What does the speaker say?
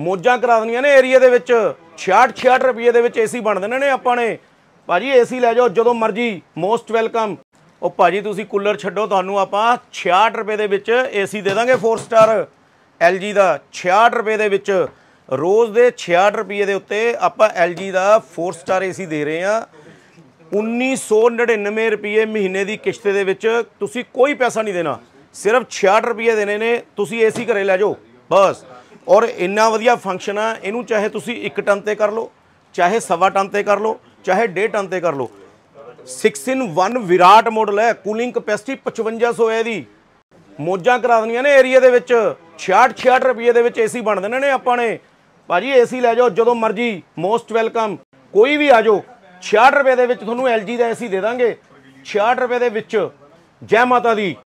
ਮੋਜਾਂ ਕਰਾ ਦਨੀਆਂ ਨੇ ਏਰੀਆ ਦੇ ਵਿੱਚ 66 66 ਰੁਪਏ ਦੇ ਵਿੱਚ ਏਸੀ ਬਣ ਦਿੰਦੇ ਨੇ ਆਪਾਂ ਨੇ ਭਾਜੀ ਏਸੀ ਲੈ ਜਾਓ ਜਦੋਂ ਮਰਜ਼ੀ ਮੋਸਟ ਵੈਲਕਮ ਉਹ ਭਾਜੀ ਤੁਸੀਂ ਕੂਲਰ ਛੱਡੋ ਤੁਹਾਨੂੰ ਆਪਾਂ 66 ਰੁਪਏ ਦੇ ਵਿੱਚ ਏਸੀ ਦੇ ਦਾਂਗੇ 4 ਸਟਾਰ LG ਦਾ 66 ਰੁਪਏ ਦੇ ਵਿੱਚ ਰੋਜ਼ ਦੇ 66 ਰੁਪਏ ਦੇ ਉੱਤੇ ਆਪਾਂ LG ਦਾ 4 ਸਟਾਰ ਏਸੀ ਦੇ ਰਹੇ ਆ 1999 ਰੁਪਏ ਮਹੀਨੇ ਦੀ ਕਿਸ਼ਤ ਦੇ ਵਿੱਚ ਤੁਸੀਂ ਕੋਈ ਪੈਸਾ ਨਹੀਂ ਦੇਣਾ ਸਿਰਫ 66 ਰੁਪਏ ਦੇਣੇ ਨੇ ਤੁਸੀਂ ਏਸੀ ਘਰੇ ਲੈ ਜਾਓ ਬਸ ਔਰ ਇੰਨਾ ਵਧੀਆ ਫੰਕਸ਼ਨ ਆ ਇਹਨੂੰ ਚਾਹੇ ਤੁਸੀਂ 1 ਟਨ ਤੇ ਕਰ ਲਓ ਚਾਹੇ ਸਵਾ ਟਨ ਤੇ ਕਰ ਲਓ ਚਾਹੇ 1.5 ਟਨ ਤੇ ਕਰ ਲਓ 6 in 1 ਵਿਰਾਟ ਮਾਡਲ ਹੈ ਕੂਲਿੰਗ ਕਪੈਸਿਟੀ 5500 ਹੈ ਇਹਦੀ ਮੋਜਾਂ ਕਰਾ ਦਨੀਆਂ ਨੇ ਏਰੀਆ ਦੇ ਵਿੱਚ 66 66 ਰੁਪਏ ਦੇ ਵਿੱਚ ਏਸੀ ਬਣ ਦਿੰਦੇ ਨੇ ਆਪਾਂ ਨੇ ਭਾਜੀ ਏਸੀ ਲੈ ਜਾਓ ਜਦੋਂ ਮਰਜ਼ੀ ਮੋਸਟ ਵੈਲਕਮ ਕੋਈ ਵੀ ਆ ਜਾਓ 66 ਰੁਪਏ ਦੇ ਵਿੱਚ ਤੁਹਾਨੂੰ LG ਦਾ ਏਸੀ ਦੇ ਦਾਂਗੇ 66 ਰੁਪਏ ਦੇ ਵਿੱਚ ਜੈ ਮਾਤਾ ਦੀ